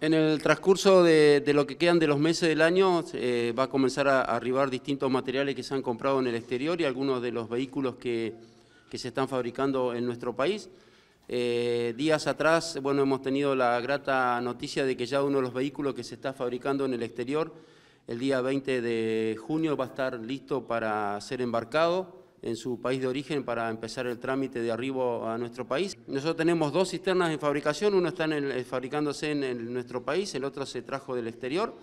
En el transcurso de, lo que quedan de los meses del año eh, va a comenzar a arribar distintos materiales que se han comprado en el exterior y algunos de los vehículos que, se están fabricando en nuestro país. Eh, días atrás, bueno, hemos tenido la grata noticia de que ya uno de los vehículos que se está fabricando en el exterior, el día 20 de junio, va a estar listo para ser embarcado en su país de origen para empezar el trámite de arribo a nuestro país. Nosotros tenemos dos cisternas en fabricación, una está en eh, fabricándose en, nuestro país, el otro se trajo del exterior,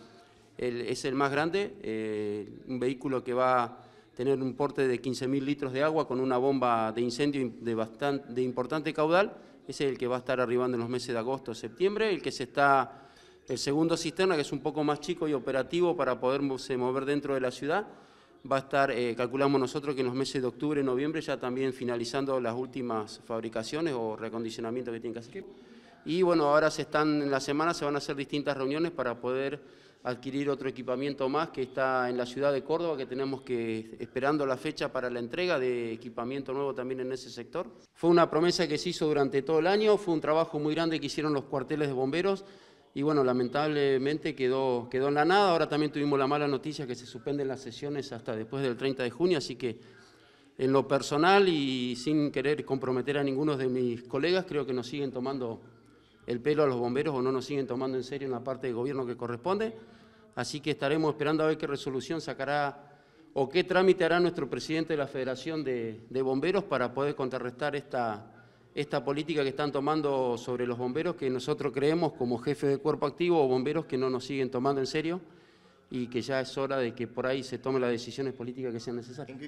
es el más grande, eh, un vehículo que va a tener un porte de 15.000 litros de agua con una bomba de incendio de, bastante, de importante caudal, es el que va a estar arribando en los meses de agosto, septiembre, el que se está... El segundo cisterna, que es un poco más chico y operativo para poderse mover dentro de la ciudad, va a estar, eh, calculamos nosotros que en los meses de octubre, y noviembre, ya también finalizando las últimas fabricaciones o recondicionamientos que tienen que hacer. Y bueno, ahora se están, en la semana se van a hacer distintas reuniones para poder adquirir otro equipamiento más que está en la ciudad de Córdoba, que tenemos que, esperando la fecha para la entrega de equipamiento nuevo también en ese sector. Fue una promesa que se hizo durante todo el año, fue un trabajo muy grande que hicieron los cuarteles de bomberos, y bueno, lamentablemente quedó, quedó en la nada. Ahora también tuvimos la mala noticia que se suspenden las sesiones hasta después del 30 de junio, así que en lo personal y sin querer comprometer a ninguno de mis colegas, creo que nos siguen tomando el pelo a los bomberos o no nos siguen tomando en serio en la parte de gobierno que corresponde. Así que estaremos esperando a ver qué resolución sacará o qué trámite hará nuestro presidente de la Federación de, de Bomberos para poder contrarrestar esta, esta política que están tomando sobre los bomberos que nosotros creemos como jefes de cuerpo activo o bomberos que no nos siguen tomando en serio y que ya es hora de que por ahí se tomen las decisiones políticas que sean necesarias.